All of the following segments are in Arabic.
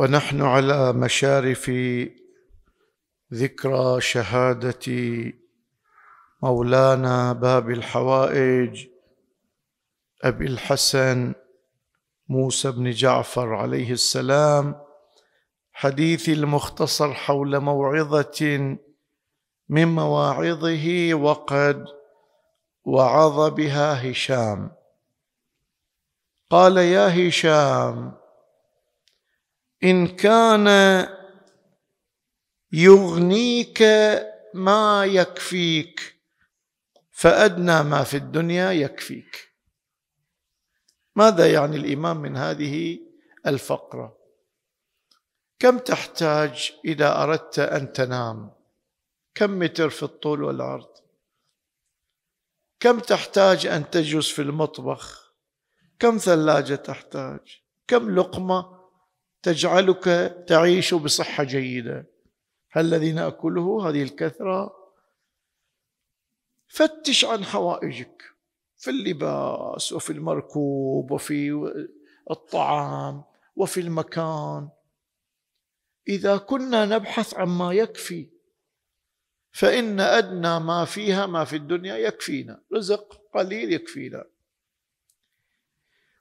ونحن على مشارف ذكرى شهاده مولانا باب الحوائج ابي الحسن موسى بن جعفر عليه السلام حديثي المختصر حول موعظه من مواعظه وقد وعظ بها هشام قال يا هشام ان كان يغنيك ما يكفيك فادنى ما في الدنيا يكفيك ماذا يعني الامام من هذه الفقره كم تحتاج اذا اردت ان تنام كم متر في الطول والعرض كم تحتاج ان تجلس في المطبخ كم ثلاجه تحتاج كم لقمه تجعلك تعيش بصحة جيدة هل الذي نأكله هذه الكثرة فتش عن حوائجك في اللباس وفي المركوب وفي الطعام وفي المكان إذا كنا نبحث عما يكفي فإن أدنى ما فيها ما في الدنيا يكفينا رزق قليل يكفينا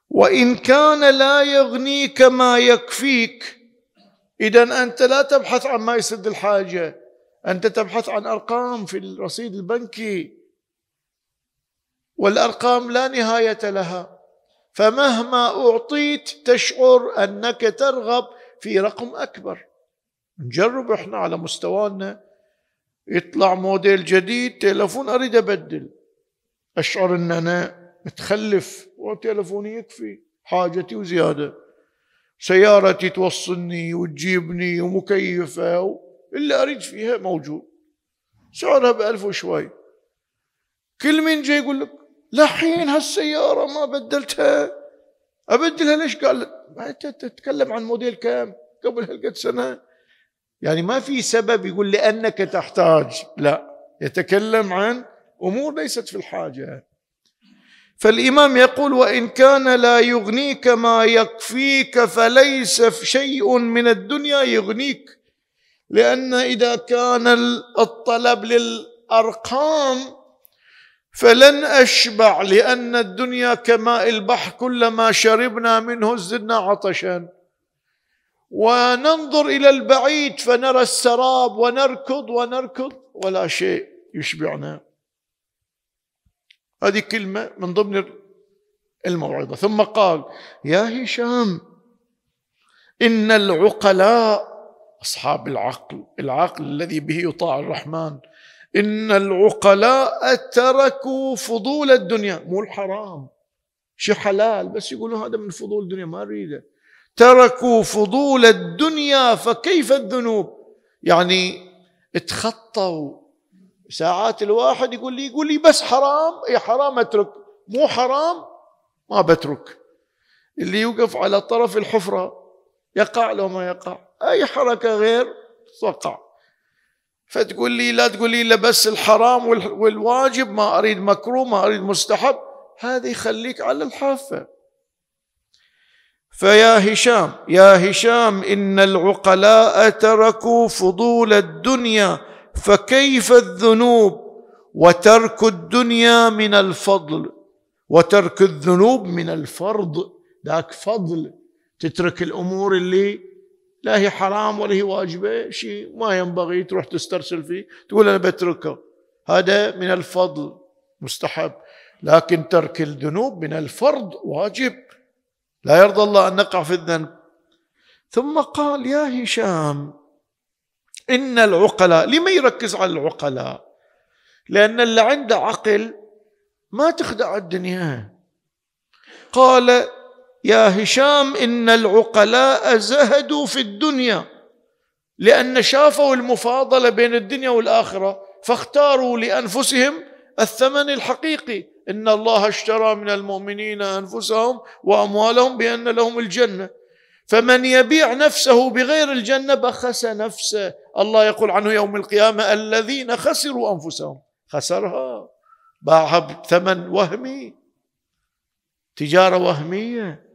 وان كان لا يغنيك ما يكفيك اذا انت لا تبحث عن ما يسد الحاجه انت تبحث عن ارقام في الرصيد البنكي والارقام لا نهايه لها فمهما اعطيت تشعر انك ترغب في رقم اكبر نجرب احنا على مستوانا يطلع موديل جديد تلفون اريد ابدل اشعر ان انا متخلف وتلفوني يكفي حاجتي وزيادة سيارتي توصلني وتجيبني ومكيفة اللي أريد فيها موجود سعرها بألف وشوي كل مين جاي يقول لك لحين هالسيارة ما بدلتها أبدلها ليش قال أنت تتكلم عن موديل كام قبل هالقد سنة يعني ما في سبب يقول لأنك تحتاج لا يتكلم عن أمور ليست في الحاجة فالامام يقول وان كان لا يغنيك ما يكفيك فليس شيء من الدنيا يغنيك لان اذا كان الطلب للارقام فلن اشبع لان الدنيا كماء البحر كلما شربنا منه زدنا عطشا وننظر الى البعيد فنرى السراب ونركض ونركض ولا شيء يشبعنا هذه كلمة من ضمن الموعظة ثم قال يا هشام إن العقلاء أصحاب العقل العقل الذي به يطاع الرحمن إن العقلاء تركوا فضول الدنيا مو الحرام شيء حلال بس يقولوا هذا من فضول الدنيا ما أريده تركوا فضول الدنيا فكيف الذنوب يعني تخطوا ساعات الواحد يقول لي يقول لي بس حرام اي حرام اترك مو حرام ما بترك اللي يوقف على طرف الحفرة يقع لو ما يقع أي حركة غير توقع فتقول لي لا تقول لي إلا بس الحرام والواجب ما أريد مكروه ما أريد مستحب هذا يخليك على الحافة فيا هشام يا هشام إن العقلاء تركوا فضول الدنيا فكيف الذنوب وترك الدنيا من الفضل وترك الذنوب من الفرض ذاك فضل تترك الامور اللي لا هي حرام ولا هي واجبه شيء ما ينبغي تروح تسترسل فيه تقول انا بتركه هذا من الفضل مستحب لكن ترك الذنوب من الفرض واجب لا يرضى الله ان نقع في الذنب ثم قال يا هشام إن العقلاء لما يركز على العقلاء لأن اللي عنده عقل ما تخدع الدنيا قال يا هشام إن العقلاء زهدوا في الدنيا لأن شافوا المفاضلة بين الدنيا والآخرة فاختاروا لأنفسهم الثمن الحقيقي إن الله اشترى من المؤمنين أنفسهم وأموالهم بأن لهم الجنة فمن يبيع نفسه بغير الجنه بخس نفسه الله يقول عنه يوم القيامه الذين خسروا انفسهم خسرها باعها بثمن وهمي تجاره وهميه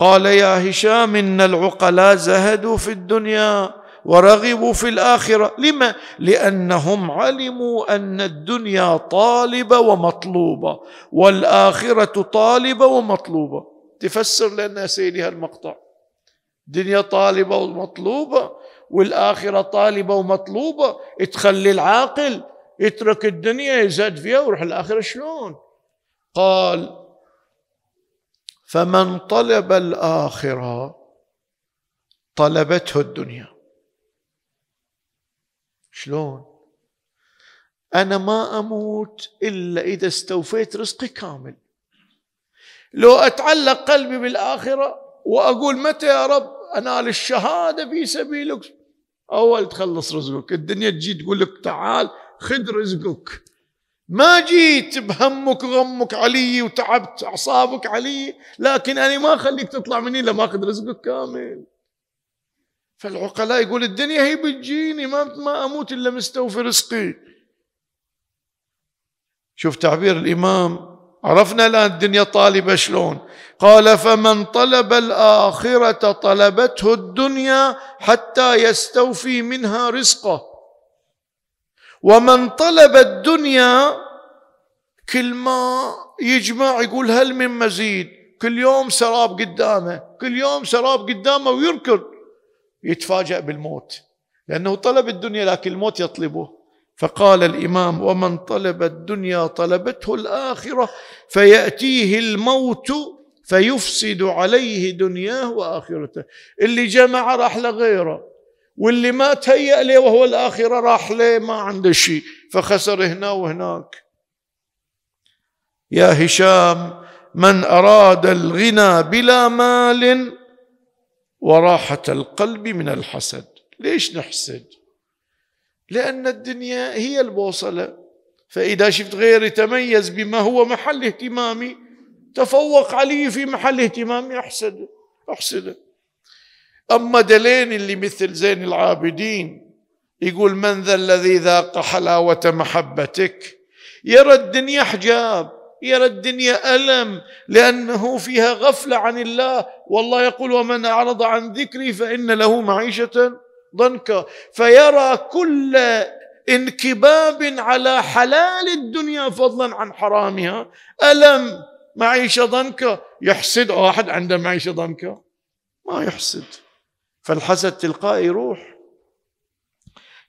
قال يا هشام ان العقلاء زهدوا في الدنيا ورغبوا في الاخره لما لانهم علموا ان الدنيا طالبه ومطلوبه والاخره طالبه ومطلوبه تفسر لنا سيدي هالمقطع الدنيا طالبة ومطلوبة والآخرة طالبة ومطلوبة تخلي العاقل يترك الدنيا يزاد فيها ويروح الآخرة شلون قال فمن طلب الآخرة طلبته الدنيا شلون أنا ما أموت إلا إذا استوفيت رزقي كامل لو أتعلق قلبي بالآخرة وأقول متى يا رب أنال الشهادة في سبيلك أول تخلص رزقك الدنيا تجي تقول لك تعال خذ رزقك ما جيت بهمك وغمك علي وتعبت أعصابك علي لكن أنا ما أخليك تطلع مني لما أخذ رزقك كامل فالعقلاء يقول الدنيا هي بتجيني ما ما اموت الا مستوفي رزقي شوف تعبير الامام عرفنا الآن الدنيا طالبة شلون قال فمن طلب الآخرة طلبته الدنيا حتى يستوفي منها رزقه ومن طلب الدنيا كل ما يجمع يقول هل من مزيد كل يوم سراب قدامه كل يوم سراب قدامه ويركض يتفاجأ بالموت لأنه طلب الدنيا لكن الموت يطلبه فقال الامام ومن طلب الدنيا طلبته الاخره فياتيه الموت فيفسد عليه دنياه واخرته اللي جمع راح لغيره واللي ما تهيأ له وهو الآخرة راح له ما عنده شيء فخسر هنا وهناك يا هشام من أراد الغنى بلا مال وراحة القلب من الحسد ليش نحسد لأن الدنيا هي البوصلة فإذا شفت غيري تميز بما هو محل اهتمامي تفوق علي في محل اهتمامي أحسده أحسده أما دلين اللي مثل زين العابدين يقول من ذا الذي ذاق حلاوة محبتك يرى الدنيا حجاب يرى الدنيا ألم لأنه فيها غفلة عن الله والله يقول ومن أعرض عن ذكري فإن له معيشة ضنكا فيرى كل انكباب على حلال الدنيا فضلا عن حرامها ألم معيشة ضنكا يحسد واحد عنده معيشة ضنكا ما يحسد فالحسد تلقائي يروح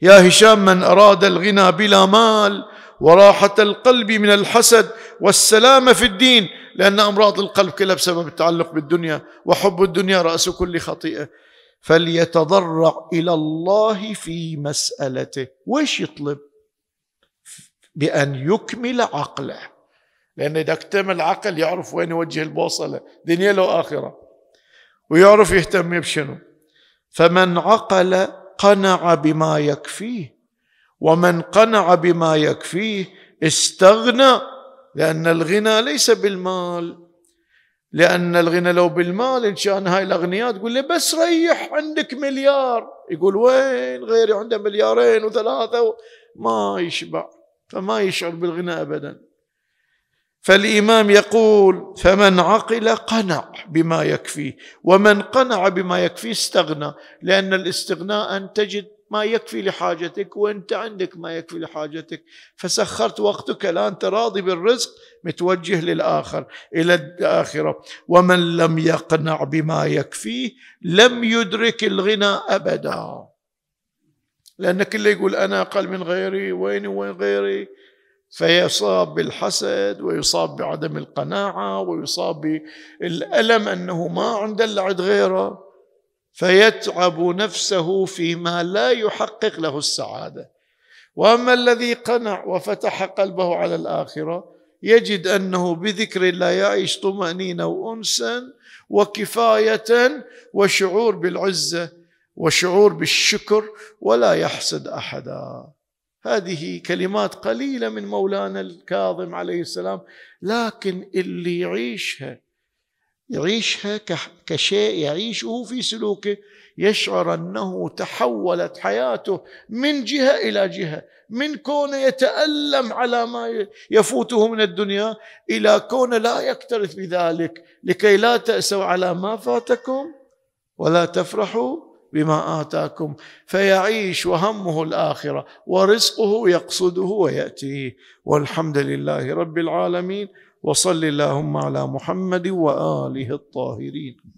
يا هشام من أراد الغنى بلا مال وراحة القلب من الحسد والسلام في الدين لأن أمراض القلب كلها بسبب التعلق بالدنيا وحب الدنيا رأس كل خطيئة فليتضرع الى الله في مسالته وش يطلب بان يكمل عقله لان اذا اكتمل عقل يعرف وين يوجه البوصله دنيا له اخره ويعرف يهتم بشنو فمن عقل قنع بما يكفيه ومن قنع بما يكفيه استغنى لان الغنى ليس بالمال لأن الغنى لو بالمال إن كان هاي الأغنياء تقول له بس ريح عندك مليار يقول وين غيري عنده مليارين وثلاثة ما يشبع فما يشعر بالغنى أبدا فالإمام يقول فمن عقل قنع بما يكفيه ومن قنع بما يكفيه استغنى لأن الاستغناء أن تجد ما يكفي لحاجتك وانت عندك ما يكفي لحاجتك فسخرت وقتك لا انت راضي بالرزق متوجه للاخر الى الاخره ومن لم يقنع بما يكفيه لم يدرك الغنى ابدا لان كله يقول انا اقل من غيري وين وين غيري فيصاب بالحسد ويصاب بعدم القناعه ويصاب بالالم انه ما عنده الا عند غيره فيتعب نفسه فيما لا يحقق له السعاده واما الذي قنع وفتح قلبه على الاخره يجد انه بذكر الله يعيش طمانينه وانسا وكفايه وشعور بالعزه وشعور بالشكر ولا يحسد احدا هذه كلمات قليله من مولانا الكاظم عليه السلام لكن اللي يعيشها يعيشها كشيء يعيشه في سلوكه يشعر انه تحولت حياته من جهه الى جهه من كونه يتالم على ما يفوته من الدنيا الى كونه لا يكترث بذلك لكي لا تاسوا على ما فاتكم ولا تفرحوا بما اتاكم فيعيش وهمه الاخره ورزقه يقصده وياتيه والحمد لله رب العالمين وصل اللهم على محمد واله الطاهرين